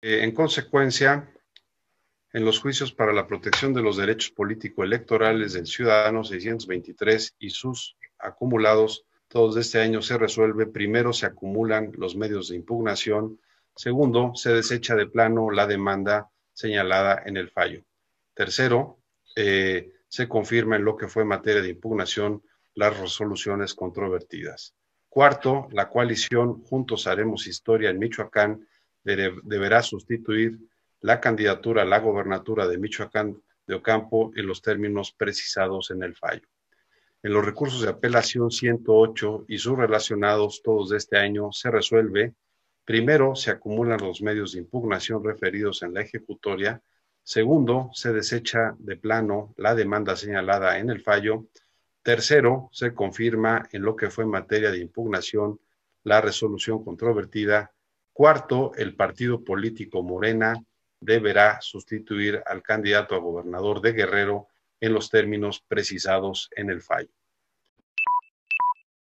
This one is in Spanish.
Eh, en consecuencia, en los juicios para la protección de los derechos político-electorales del ciudadano 623 y sus acumulados, todos de este año se resuelve, primero se acumulan los medios de impugnación, segundo, se desecha de plano la demanda señalada en el fallo. Tercero, eh, se confirma en lo que fue materia de impugnación las resoluciones controvertidas. Cuarto, la coalición Juntos Haremos Historia en Michoacán deberá sustituir la candidatura a la gobernatura de Michoacán de Ocampo en los términos precisados en el fallo. En los recursos de apelación 108 y sus relacionados todos de este año se resuelve, primero, se acumulan los medios de impugnación referidos en la ejecutoria, segundo, se desecha de plano la demanda señalada en el fallo, tercero, se confirma en lo que fue materia de impugnación la resolución controvertida Cuarto, el partido político Morena deberá sustituir al candidato a gobernador de Guerrero en los términos precisados en el fallo.